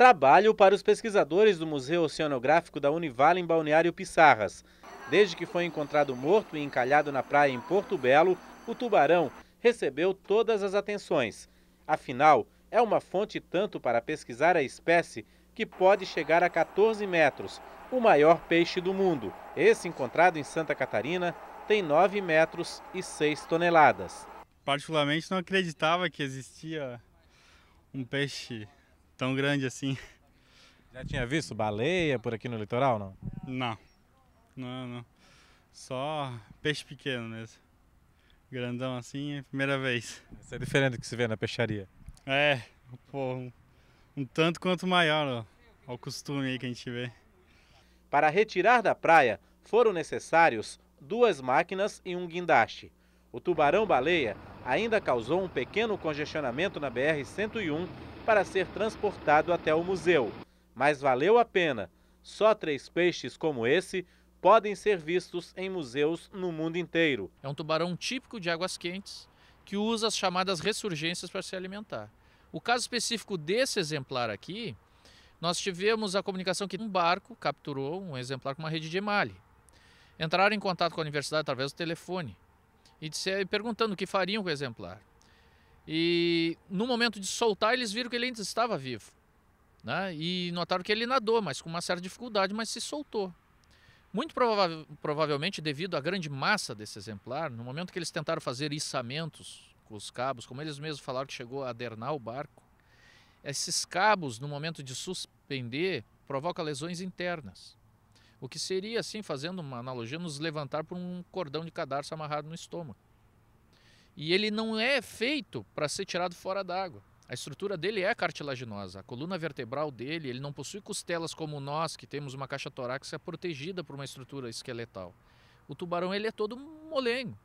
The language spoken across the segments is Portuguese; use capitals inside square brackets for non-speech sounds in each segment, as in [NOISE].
trabalho para os pesquisadores do Museu Oceanográfico da Univale em Balneário Pissarras. Desde que foi encontrado morto e encalhado na praia em Porto Belo, o tubarão recebeu todas as atenções. Afinal, é uma fonte tanto para pesquisar a espécie que pode chegar a 14 metros, o maior peixe do mundo. Esse encontrado em Santa Catarina tem 9 metros e 6 toneladas. Particularmente não acreditava que existia um peixe tão grande assim. [LAUGHS] Já tinha visto baleia por aqui no litoral, não? Não. Não, não. Só peixe pequeno mesmo. Grandão assim é primeira vez. Isso é diferente do que se vê na peixaria. É, pô, um, um tanto quanto maior, ó. Ao costume aí que a gente vê. Para retirar da praia, foram necessários duas máquinas e um guindaste. O tubarão-baleia ainda causou um pequeno congestionamento na BR-101 para ser transportado até o museu. Mas valeu a pena. Só três peixes como esse podem ser vistos em museus no mundo inteiro. É um tubarão típico de águas quentes que usa as chamadas ressurgências para se alimentar. O caso específico desse exemplar aqui, nós tivemos a comunicação que um barco capturou um exemplar com uma rede de emale. Entraram em contato com a universidade através do telefone e disse, perguntando o que fariam com o exemplar. E no momento de soltar, eles viram que ele ainda estava vivo. Né? E notaram que ele nadou, mas com uma certa dificuldade, mas se soltou. Muito prova provavelmente devido à grande massa desse exemplar, no momento que eles tentaram fazer içamentos com os cabos, como eles mesmos falaram que chegou a adernar o barco, esses cabos, no momento de suspender, provocam lesões internas. O que seria, assim, fazendo uma analogia, nos levantar por um cordão de cadarço amarrado no estômago. E ele não é feito para ser tirado fora d'água. A estrutura dele é cartilaginosa. A coluna vertebral dele, ele não possui costelas como nós, que temos uma caixa torácica protegida por uma estrutura esqueletal. O tubarão, ele é todo molengo.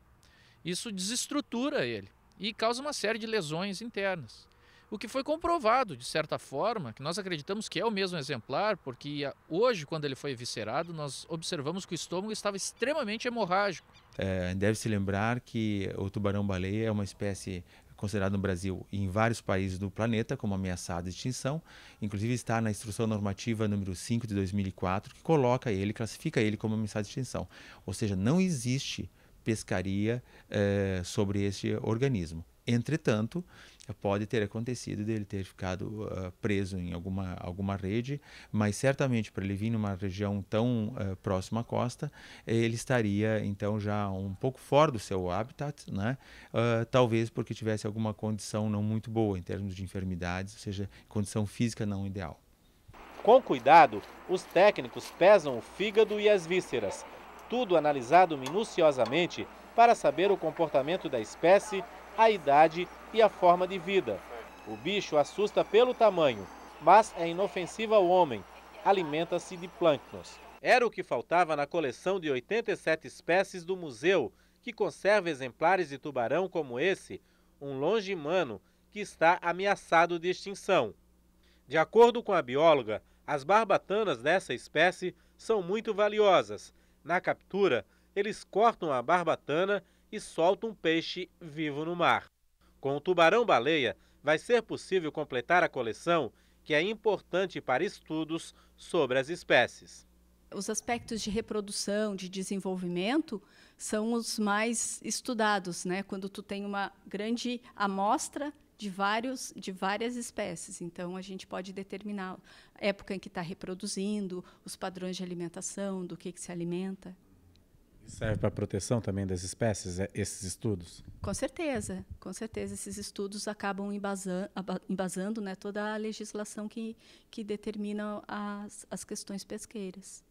Isso desestrutura ele e causa uma série de lesões internas. O que foi comprovado, de certa forma, que nós acreditamos que é o mesmo exemplar, porque ah, hoje, quando ele foi eviscerado, nós observamos que o estômago estava extremamente hemorrágico. É, Deve-se lembrar que o tubarão-baleia é uma espécie considerada no Brasil e em vários países do planeta como ameaçada de extinção. Inclusive está na Instrução Normativa número 5 de 2004, que coloca ele, classifica ele como ameaçada de extinção. Ou seja, não existe pescaria eh, sobre este organismo. Entretanto, pode ter acontecido dele ter ficado uh, preso em alguma, alguma rede, mas certamente para ele vir numa região tão uh, próxima à costa, ele estaria então já um pouco fora do seu habitat, né? Uh, talvez porque tivesse alguma condição não muito boa em termos de enfermidades, ou seja, condição física não ideal. Com cuidado, os técnicos pesam o fígado e as vísceras, tudo analisado minuciosamente para saber o comportamento da espécie a idade e a forma de vida. O bicho assusta pelo tamanho, mas é inofensivo ao homem. Alimenta-se de plânctons. Era o que faltava na coleção de 87 espécies do museu, que conserva exemplares de tubarão como esse, um longimano que está ameaçado de extinção. De acordo com a bióloga, as barbatanas dessa espécie são muito valiosas. Na captura, eles cortam a barbatana e solta um peixe vivo no mar. Com o tubarão-baleia, vai ser possível completar a coleção, que é importante para estudos sobre as espécies. Os aspectos de reprodução, de desenvolvimento, são os mais estudados, né? quando tu tem uma grande amostra de, vários, de várias espécies. Então, a gente pode determinar a época em que está reproduzindo, os padrões de alimentação, do que, que se alimenta. Serve para proteção também das espécies, é, esses estudos? Com certeza, com certeza. Esses estudos acabam embasando, embasando né, toda a legislação que, que determina as, as questões pesqueiras.